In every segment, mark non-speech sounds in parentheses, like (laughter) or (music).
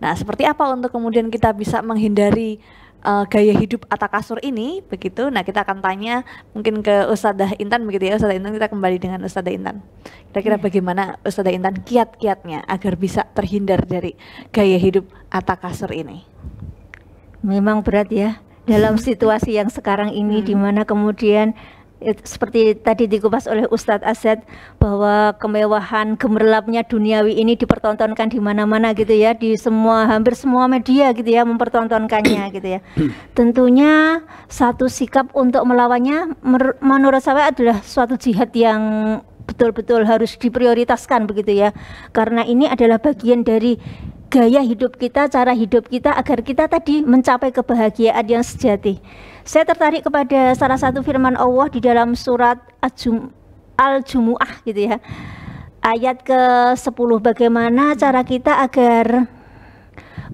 Nah, seperti apa untuk kemudian kita bisa menghindari uh, gaya hidup atak kasur ini begitu. Nah, kita akan tanya mungkin ke Ustadzah Intan begitu ya. Ustadzah Intan kita kembali dengan Ustadzah Intan. Kira-kira iya. bagaimana Ustadzah Intan kiat-kiatnya agar bisa terhindar dari gaya hidup atak kasur ini? Memang berat ya dalam (laughs) situasi yang sekarang ini hmm. di mana kemudian seperti tadi dikupas oleh Ustadz Aset bahwa kemewahan gemerlapnya duniawi ini dipertontonkan di mana-mana gitu ya di semua hampir semua media gitu ya mempertontonkannya (coughs) gitu ya tentunya satu sikap untuk melawannya menurut saya adalah suatu jihad yang betul-betul harus diprioritaskan begitu ya karena ini adalah bagian dari gaya hidup kita cara hidup kita agar kita tadi mencapai kebahagiaan yang sejati saya tertarik kepada salah satu firman Allah di dalam surat Al-Jumu'ah gitu ya. Ayat ke-10 bagaimana cara kita agar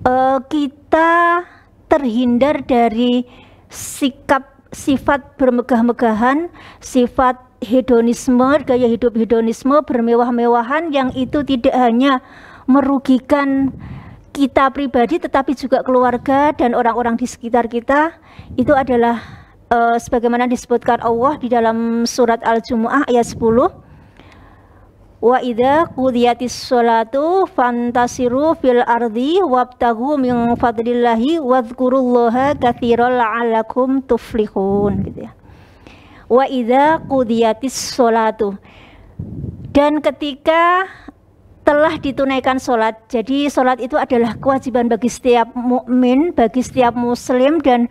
uh, kita terhindar dari sikap sifat bermegah-megahan, sifat hedonisme, gaya hidup hedonisme bermewah-mewahan yang itu tidak hanya merugikan kita pribadi tetapi juga keluarga dan orang-orang di sekitar kita itu adalah uh, sebagaimana disebutkan Allah di dalam surat Al-Jumuah ayat 10 Wa idza qudiyatis sholatu fantasiru fil ardi wabtagu min fadlillahi wadhkurullaha katsiran la'allakum tuflihun gitu ya. Wa idza qudiyatis sholatu dan ketika telah ditunaikan sholat. Jadi sholat itu adalah kewajiban bagi setiap mukmin, bagi setiap muslim dan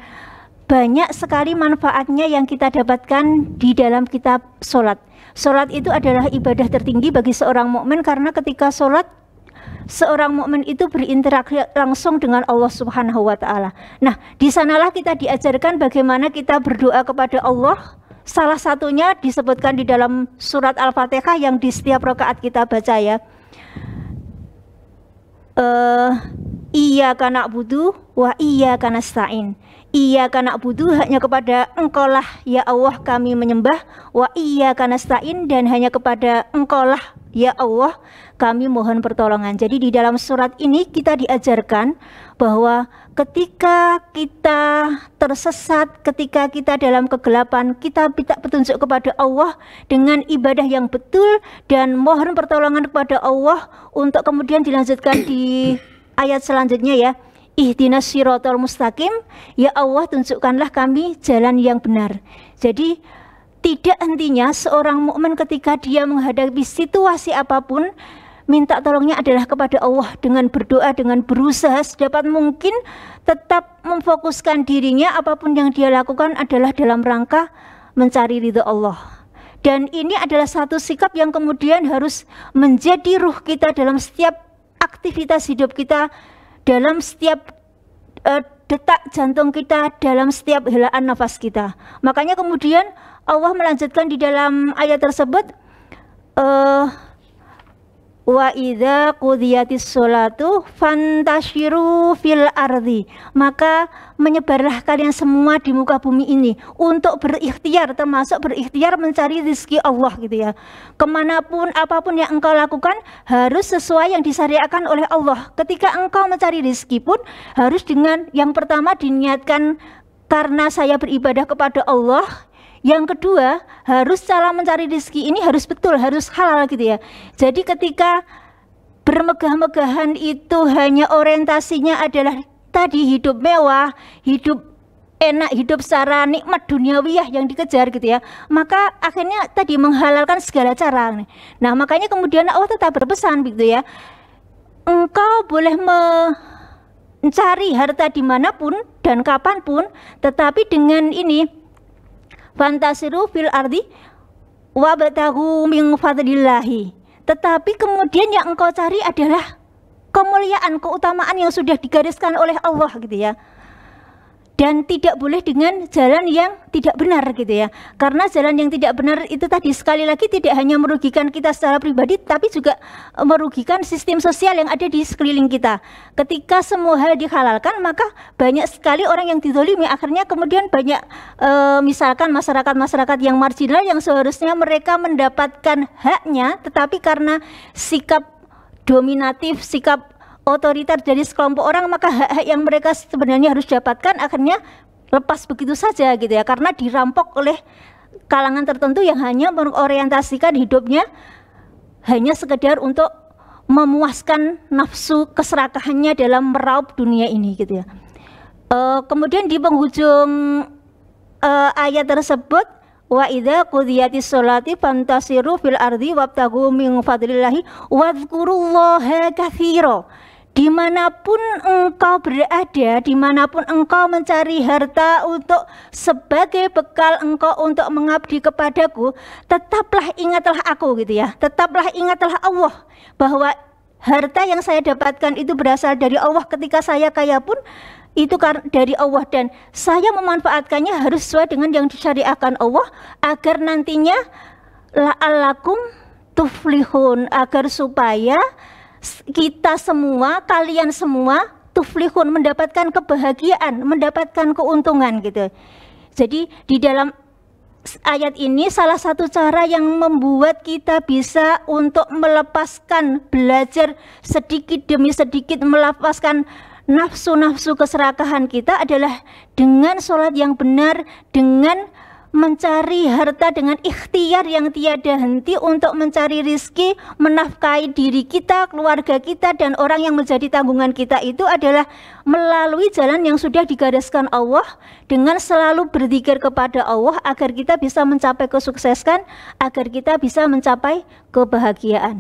banyak sekali manfaatnya yang kita dapatkan di dalam kitab sholat. Sholat itu adalah ibadah tertinggi bagi seorang mukmin karena ketika sholat seorang mukmin itu berinteraksi langsung dengan Allah Subhanahu wa taala. Nah, di sanalah kita diajarkan bagaimana kita berdoa kepada Allah. Salah satunya disebutkan di dalam surat Al-Fatihah yang di setiap rakaat kita baca ya uh, iya karena budu wah iya karena stain iya karena budu hanya kepada engkaulah ya Allah kami menyembah wa iya karena stain dan hanya kepada engkaulah ya Allah kami mohon pertolongan. Jadi di dalam surat ini kita diajarkan bahwa ketika kita tersesat, ketika kita dalam kegelapan, kita minta petunjuk kepada Allah dengan ibadah yang betul dan mohon pertolongan kepada Allah untuk kemudian dilanjutkan di (coughs) ayat selanjutnya ya. Ihdinas sirotol mustaqim, ya Allah tunjukkanlah kami jalan yang benar. Jadi tidak hentinya seorang mukmin ketika dia menghadapi situasi apapun minta tolongnya adalah kepada Allah dengan berdoa, dengan berusaha sedapat mungkin tetap memfokuskan dirinya apapun yang dia lakukan adalah dalam rangka mencari ridho Allah. Dan ini adalah satu sikap yang kemudian harus menjadi ruh kita dalam setiap aktivitas hidup kita, dalam setiap uh, detak jantung kita, dalam setiap helaan nafas kita. Makanya kemudian Allah melanjutkan di dalam ayat tersebut, uh, wa idza qudiyatis sholatu fantashiru fil ardi maka menyebarlah kalian semua di muka bumi ini untuk berikhtiar termasuk berikhtiar mencari rezeki Allah gitu ya kemanapun apapun yang engkau lakukan harus sesuai yang disyariatkan oleh Allah ketika engkau mencari rezeki pun harus dengan yang pertama diniatkan karena saya beribadah kepada Allah yang kedua, harus cara mencari rezeki ini harus betul, harus halal gitu ya. Jadi ketika bermegah-megahan itu hanya orientasinya adalah tadi hidup mewah, hidup enak hidup secara nikmat duniawiyah yang dikejar gitu ya maka akhirnya tadi menghalalkan segala cara nah makanya kemudian Allah tetap berpesan gitu ya engkau boleh mencari harta dimanapun dan kapanpun tetapi dengan ini fantasiru fil ardi wabtagu min fadlillahi tetapi kemudian yang engkau cari adalah kemuliaan keutamaan yang sudah digariskan oleh Allah gitu ya dan tidak boleh dengan jalan yang tidak benar gitu ya. Karena jalan yang tidak benar itu tadi sekali lagi tidak hanya merugikan kita secara pribadi tapi juga e, merugikan sistem sosial yang ada di sekeliling kita. Ketika semua hal dihalalkan maka banyak sekali orang yang didolimi akhirnya kemudian banyak e, misalkan masyarakat-masyarakat yang marginal yang seharusnya mereka mendapatkan haknya tetapi karena sikap dominatif, sikap otoriter dari sekelompok orang maka hak-hak yang mereka sebenarnya harus dapatkan akhirnya lepas begitu saja gitu ya karena dirampok oleh kalangan tertentu yang hanya mengorientasikan hidupnya hanya sekedar untuk memuaskan nafsu keserakahannya dalam meraup dunia ini gitu ya. Uh, kemudian di penghujung uh, ayat tersebut wa idza qudiyati sholati fantasiru fil ardi wabtagu min fadlillahi wadhkurullaha katsira dimanapun engkau berada, dimanapun engkau mencari harta untuk sebagai bekal engkau untuk mengabdi kepadaku, tetaplah ingatlah aku gitu ya, tetaplah ingatlah Allah bahwa harta yang saya dapatkan itu berasal dari Allah ketika saya kaya pun itu dari Allah dan saya memanfaatkannya harus sesuai dengan yang disyariahkan Allah agar nantinya la'alakum tuflihun agar supaya kita semua, kalian semua tuflihun mendapatkan kebahagiaan, mendapatkan keuntungan gitu. Jadi di dalam ayat ini salah satu cara yang membuat kita bisa untuk melepaskan belajar sedikit demi sedikit melepaskan nafsu-nafsu keserakahan kita adalah dengan sholat yang benar, dengan mencari harta dengan ikhtiar yang tiada henti untuk mencari rizki, menafkahi diri kita, keluarga kita, dan orang yang menjadi tanggungan kita itu adalah melalui jalan yang sudah digariskan Allah dengan selalu berzikir kepada Allah agar kita bisa mencapai kesuksesan, agar kita bisa mencapai kebahagiaan.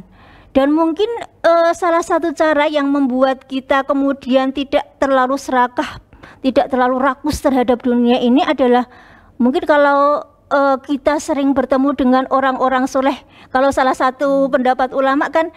Dan mungkin e, salah satu cara yang membuat kita kemudian tidak terlalu serakah, tidak terlalu rakus terhadap dunia ini adalah Mungkin kalau uh, kita sering bertemu dengan orang-orang soleh, kalau salah satu pendapat ulama kan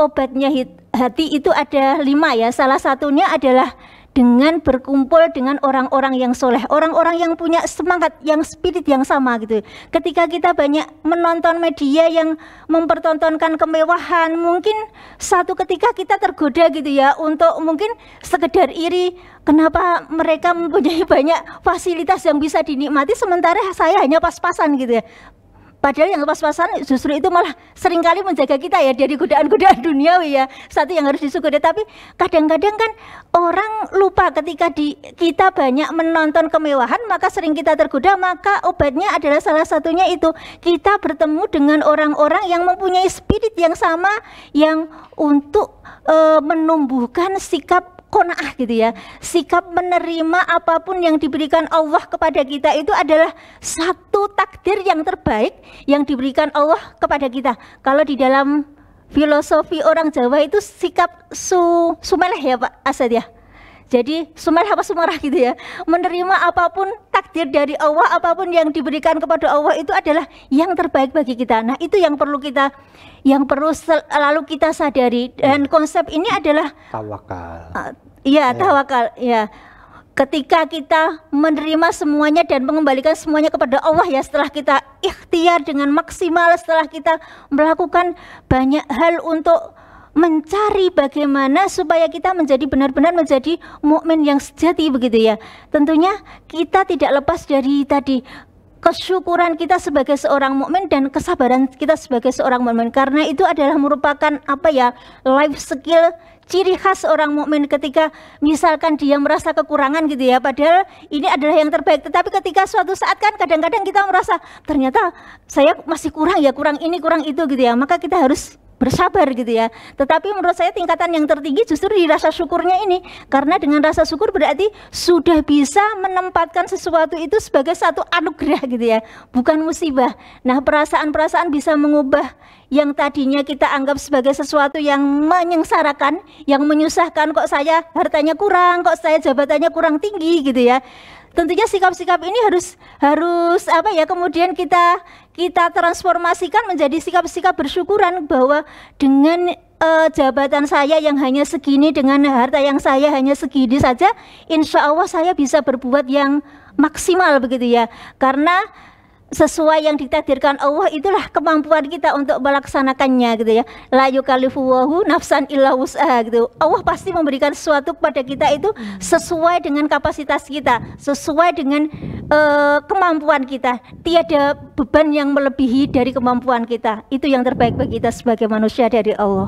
obatnya hati itu ada lima ya, salah satunya adalah dengan berkumpul dengan orang-orang yang soleh, orang-orang yang punya semangat, yang spirit yang sama gitu. Ketika kita banyak menonton media yang mempertontonkan kemewahan, mungkin satu ketika kita tergoda gitu ya untuk mungkin sekedar iri kenapa mereka mempunyai (laughs) banyak fasilitas yang bisa dinikmati sementara saya hanya pas-pasan gitu ya. Padahal yang pas-pasan justru itu malah seringkali menjaga kita ya dari godaan-godaan duniawi ya. Satu yang harus disyukuri tapi kadang-kadang kan orang lupa ketika di kita banyak menonton kemewahan maka sering kita tergoda maka obatnya adalah salah satunya itu kita bertemu dengan orang-orang yang mempunyai spirit yang sama yang untuk e, menumbuhkan sikap kona'ah gitu ya. Sikap menerima apapun yang diberikan Allah kepada kita itu adalah satu takdir yang terbaik yang diberikan Allah kepada kita. Kalau di dalam filosofi orang Jawa itu sikap su sumeleh ya Pak Asad ya. Jadi sumar apa sumarah gitu ya. Menerima apapun takdir dari Allah, apapun yang diberikan kepada Allah itu adalah yang terbaik bagi kita. Nah, itu yang perlu kita yang perlu selalu kita sadari dan iya. konsep ini adalah tawakal. Uh, iya, ya. tawakal, ya. Ketika kita menerima semuanya dan mengembalikan semuanya kepada Allah ya setelah kita ikhtiar dengan maksimal setelah kita melakukan banyak hal untuk mencari bagaimana supaya kita menjadi benar-benar menjadi mukmin yang sejati begitu ya. Tentunya kita tidak lepas dari tadi kesyukuran kita sebagai seorang mukmin dan kesabaran kita sebagai seorang mukmin karena itu adalah merupakan apa ya life skill ciri khas orang mukmin ketika misalkan dia merasa kekurangan gitu ya padahal ini adalah yang terbaik tetapi ketika suatu saat kan kadang-kadang kita merasa ternyata saya masih kurang ya kurang ini kurang itu gitu ya maka kita harus bersabar gitu ya. Tetapi menurut saya tingkatan yang tertinggi justru di rasa syukurnya ini karena dengan rasa syukur berarti sudah bisa menempatkan sesuatu itu sebagai satu anugerah gitu ya, bukan musibah. Nah, perasaan-perasaan bisa mengubah yang tadinya kita anggap sebagai sesuatu yang menyengsarakan, yang menyusahkan kok saya hartanya kurang, kok saya jabatannya kurang tinggi gitu ya tentunya sikap-sikap ini harus harus apa ya kemudian kita kita transformasikan menjadi sikap-sikap bersyukuran bahwa dengan uh, jabatan saya yang hanya segini dengan harta yang saya hanya segini saja, insya Allah saya bisa berbuat yang maksimal begitu ya. Karena sesuai yang ditakdirkan Allah itulah kemampuan kita untuk melaksanakannya gitu ya la yukallifuwahu nafsan illa wus'aha gitu Allah pasti memberikan sesuatu kepada kita itu sesuai dengan kapasitas kita sesuai dengan uh, kemampuan kita tiada beban yang melebihi dari kemampuan kita itu yang terbaik bagi kita sebagai manusia dari Allah